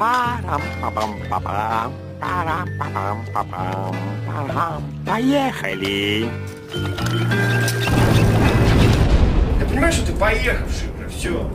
Парам-папам-папам, парам-папам-папам, парам. Поехали! Я понимаю, что ты поехавший уже, все.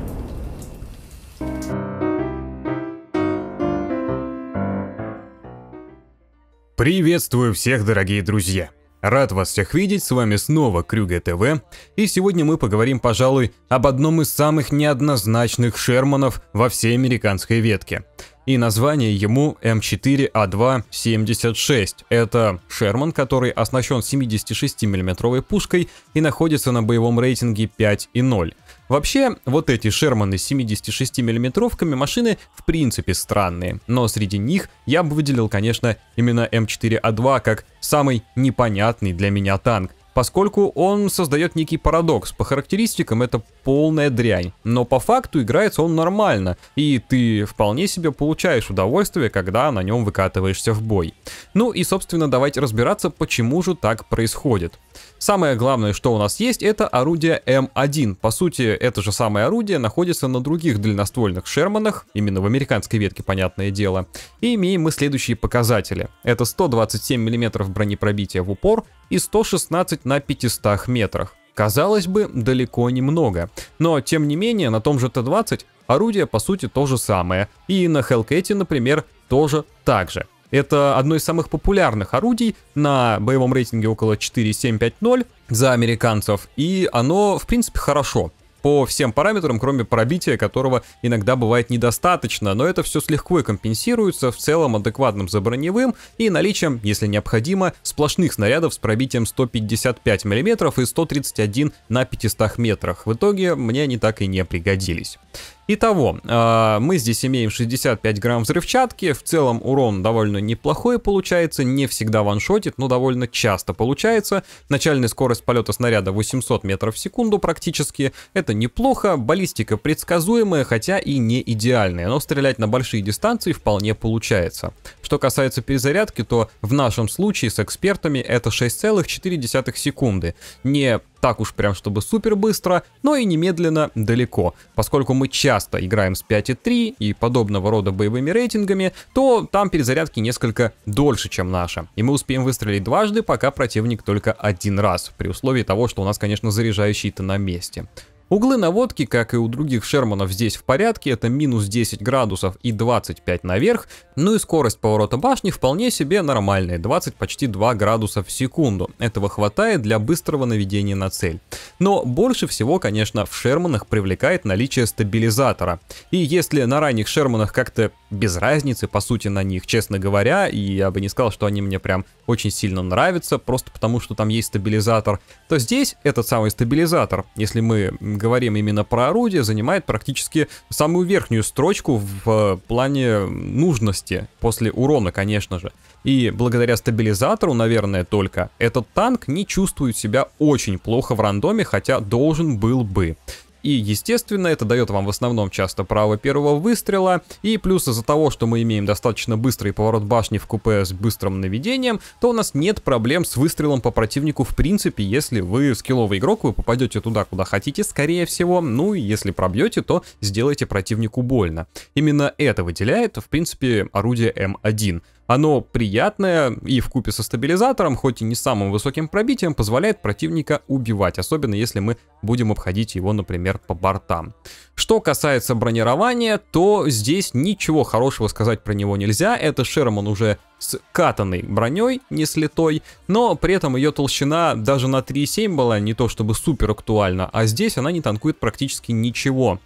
Приветствую всех, дорогие друзья! Рад вас всех видеть, с вами снова Крюга ТВ, и сегодня мы поговорим, пожалуй, об одном из самых неоднозначных Шерманов во всей американской ветке – и название ему М4А2-76. Это Шерман, который оснащен 76 миллиметровой пушкой и находится на боевом рейтинге 5 и 0. Вообще, вот эти Шерманы с 76 миллиметровками машины в принципе странные, но среди них я бы выделил, конечно, именно М4А2 как самый непонятный для меня танк поскольку он создает некий парадокс. По характеристикам это полная дрянь, но по факту играется он нормально, и ты вполне себе получаешь удовольствие, когда на нем выкатываешься в бой. Ну и, собственно, давайте разбираться, почему же так происходит. Самое главное, что у нас есть, это орудие М1. По сути, это же самое орудие находится на других дальноствольных Шерманах, именно в американской ветке, понятное дело. И имеем мы следующие показатели. Это 127 мм бронепробития в упор, и 116 на 500 метрах. Казалось бы, далеко немного. Но, тем не менее, на том же Т-20 орудие по сути то же самое. И на Hellcat, например, тоже так же. Это одно из самых популярных орудий на боевом рейтинге около 4.750 за американцев. И оно, в принципе, хорошо по всем параметрам, кроме пробития, которого иногда бывает недостаточно, но это все слегка компенсируется в целом адекватным заброневым и наличием, если необходимо, сплошных снарядов с пробитием 155 мм и 131 на 500 метрах. В итоге мне они так и не пригодились. Итого, а, мы здесь имеем 65 грамм взрывчатки, в целом урон довольно неплохой получается, не всегда ваншотит, но довольно часто получается. Начальная скорость полета снаряда 800 метров в секунду практически, это неплохо, баллистика предсказуемая, хотя и не идеальная, но стрелять на большие дистанции вполне получается. Что касается перезарядки, то в нашем случае с экспертами это 6,4 секунды, не так уж прям чтобы супер быстро, но и немедленно далеко. Поскольку мы часто играем с 5.3 и подобного рода боевыми рейтингами, то там перезарядки несколько дольше, чем наша. И мы успеем выстрелить дважды, пока противник только один раз, при условии того, что у нас, конечно, заряжающий-то на месте. Углы наводки, как и у других Шерманов, здесь в порядке, это минус 10 градусов и 25 наверх, ну и скорость поворота башни вполне себе нормальная, 20 почти 2 градуса в секунду, этого хватает для быстрого наведения на цель. Но больше всего, конечно, в Шерманах привлекает наличие стабилизатора. И если на ранних Шерманах как-то без разницы, по сути, на них, честно говоря, и я бы не сказал, что они мне прям очень сильно нравятся, просто потому что там есть стабилизатор, то здесь этот самый стабилизатор, если мы говорим именно про орудие, занимает практически самую верхнюю строчку в э, плане нужности после урона, конечно же. И благодаря стабилизатору, наверное, только, этот танк не чувствует себя очень плохо в рандоме, хотя должен был бы. И, естественно, это дает вам в основном часто право первого выстрела. И плюс из-за того, что мы имеем достаточно быстрый поворот башни в купе с быстрым наведением, то у нас нет проблем с выстрелом по противнику в принципе. Если вы скилловый игрок, вы попадете туда, куда хотите, скорее всего. Ну и если пробьете, то сделайте противнику больно. Именно это выделяет, в принципе, орудие М1. Оно приятное и в купе со стабилизатором, хоть и не самым высоким пробитием, позволяет противника убивать, особенно если мы будем обходить его, например, по бортам. Что касается бронирования, то здесь ничего хорошего сказать про него нельзя. Это Шерман уже с катанной броней, не слитой, но при этом ее толщина даже на 3.7 была не то чтобы супер актуальна, а здесь она не танкует практически ничего.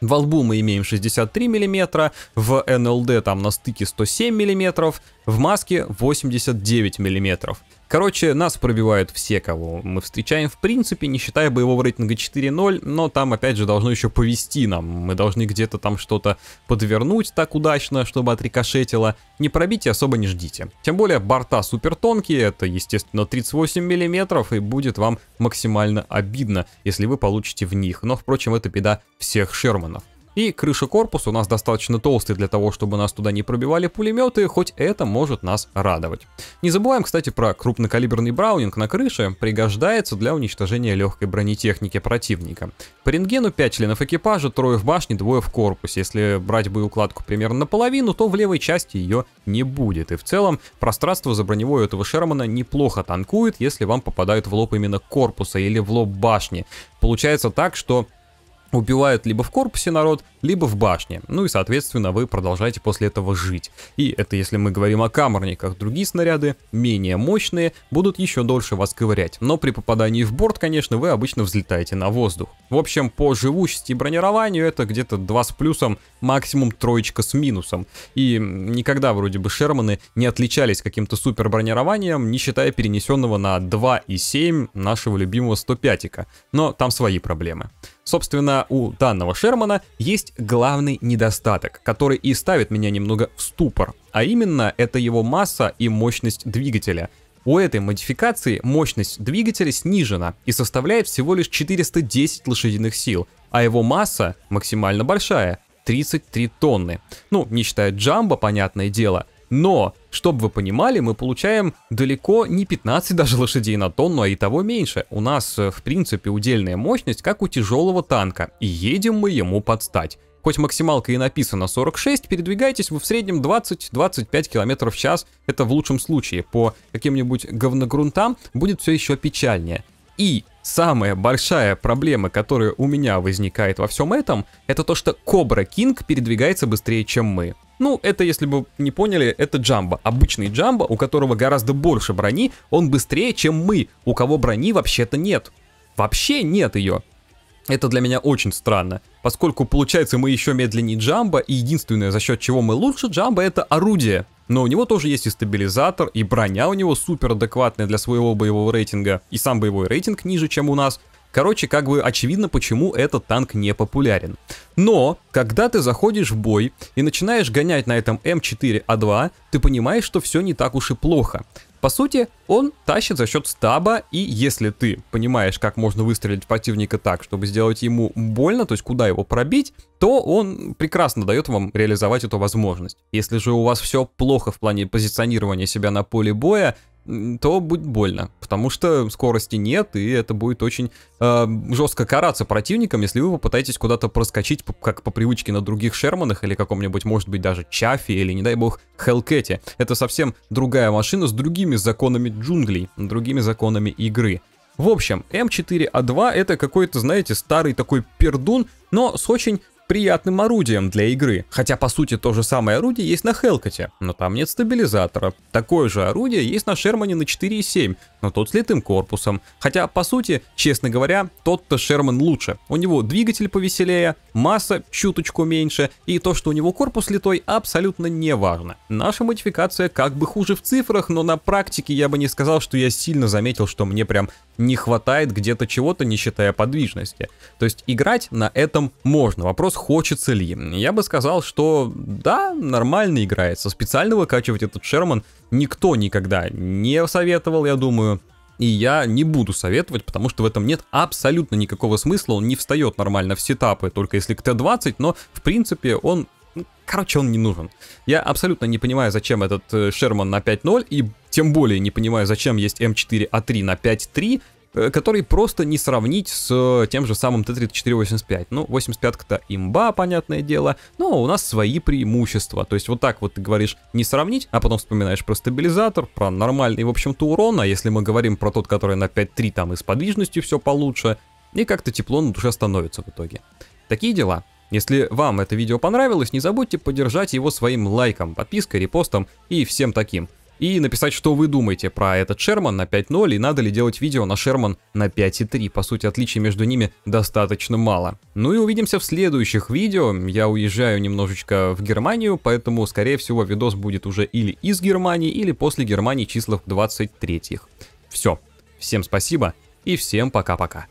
В лбу мы имеем 63 мм, в НЛД там на стыке 107 мм, в маске 89 мм. Короче, нас пробивают все, кого мы встречаем, в принципе, не считая боевого рейтинга 4.0, но там, опять же, должно еще повести нам. Мы должны где-то там что-то подвернуть так удачно, чтобы отрикошетило. Не пробить и особо не ждите. Тем более, борта супер тонкие, это, естественно, 38 миллиметров, и будет вам максимально обидно, если вы получите в них. Но, впрочем, это беда всех Шерманов. И крыша корпуса у нас достаточно толстая для того, чтобы нас туда не пробивали пулеметы, хоть это может нас радовать. Не забываем, кстати, про крупнокалиберный браунинг на крыше, пригождается для уничтожения легкой бронетехники противника. По рентгену 5 членов экипажа, трое в башне, двое в корпусе. Если брать боеукладку примерно наполовину, то в левой части ее не будет. И в целом пространство за броневой этого Шермана неплохо танкует, если вам попадают в лоб именно корпуса или в лоб башни. Получается так, что убивают либо в корпусе народ, либо в башне. Ну и, соответственно, вы продолжаете после этого жить. И это если мы говорим о камерниках. Другие снаряды, менее мощные, будут еще дольше вас ковырять. Но при попадании в борт, конечно, вы обычно взлетаете на воздух. В общем, по живучести и бронированию это где-то 2 с плюсом, максимум троечка с минусом. И никогда вроде бы Шерманы не отличались каким-то супер бронированием, не считая перенесенного на 2,7 нашего любимого 105-ика. Но там свои проблемы. Собственно, у данного Шермана есть главный недостаток, который и ставит меня немного в ступор, а именно это его масса и мощность двигателя. У этой модификации мощность двигателя снижена и составляет всего лишь 410 лошадиных сил, а его масса максимально большая – 33 тонны. Ну, не считая джамбо, понятное дело – но, чтобы вы понимали, мы получаем далеко не 15 даже лошадей на тонну, а и того меньше. У нас, э, в принципе, удельная мощность, как у тяжелого танка, и едем мы ему подстать. Хоть максималка и написана 46, передвигаетесь вы в среднем 20-25 км в час. Это в лучшем случае. По каким-нибудь говногрунтам будет все еще печальнее. И самая большая проблема, которая у меня возникает во всем этом, это то, что Кобра Кинг передвигается быстрее, чем мы. Ну, это, если бы не поняли, это джамба, Обычный джамба, у которого гораздо больше брони, он быстрее, чем мы, у кого брони вообще-то нет. Вообще нет ее. Это для меня очень странно, поскольку получается мы еще медленнее джамба и единственное, за счет чего мы лучше джамба это орудие. Но у него тоже есть и стабилизатор, и броня у него супер адекватная для своего боевого рейтинга, и сам боевой рейтинг ниже, чем у нас. Короче, как бы очевидно, почему этот танк не популярен. Но, когда ты заходишь в бой и начинаешь гонять на этом М4А2, ты понимаешь, что все не так уж и плохо. По сути, он тащит за счет стаба, и если ты понимаешь, как можно выстрелить противника так, чтобы сделать ему больно, то есть куда его пробить, то он прекрасно дает вам реализовать эту возможность. Если же у вас все плохо в плане позиционирования себя на поле боя, то будет больно, потому что скорости нет, и это будет очень э, жестко караться противником, если вы попытаетесь куда-то проскочить, как по привычке на других Шерманах или каком-нибудь, может быть, даже Чафи или, не дай бог, Хелкете. Это совсем другая машина с другими законами джунглей, другими законами игры. В общем, М4А2 это какой-то, знаете, старый такой пердун, но с очень приятным орудием для игры. Хотя по сути то же самое орудие есть на Хелкоте, но там нет стабилизатора. Такое же орудие есть на Шермане на 4.7, но тот с литым корпусом. Хотя по сути, честно говоря, тот-то Шерман лучше. У него двигатель повеселее, масса чуточку меньше, и то, что у него корпус литой, абсолютно не важно. Наша модификация как бы хуже в цифрах, но на практике я бы не сказал, что я сильно заметил, что мне прям не хватает где-то чего-то, не считая подвижности. То есть играть на этом можно. Вопрос, хочется ли. Я бы сказал, что да, нормально играется. Специально выкачивать этот Шерман никто никогда не советовал, я думаю. И я не буду советовать, потому что в этом нет абсолютно никакого смысла. Он не встает нормально в сетапы, только если к Т-20, но в принципе он ну, Короче, он не нужен. Я абсолютно не понимаю, зачем этот э, Шерман на 5.0, и тем более не понимаю, зачем есть М4А3 на 5.3, Э, который просто не сравнить с э, тем же самым Т-34-85. Ну, 85-то ка имба, понятное дело, но у нас свои преимущества. То есть вот так вот ты говоришь не сравнить, а потом вспоминаешь про стабилизатор, про нормальный, в общем-то, урон, а если мы говорим про тот, который на 5.3, там и с подвижностью все получше, и как-то тепло на душе становится в итоге. Такие дела. Если вам это видео понравилось, не забудьте поддержать его своим лайком, подпиской, репостом и всем таким – и написать, что вы думаете про этот Шерман на 5.0 и надо ли делать видео на Шерман на 5.3. По сути, отличий между ними достаточно мало. Ну и увидимся в следующих видео. Я уезжаю немножечко в Германию, поэтому, скорее всего, видос будет уже или из Германии, или после Германии числах 23-х. Все. Всем спасибо и всем пока-пока.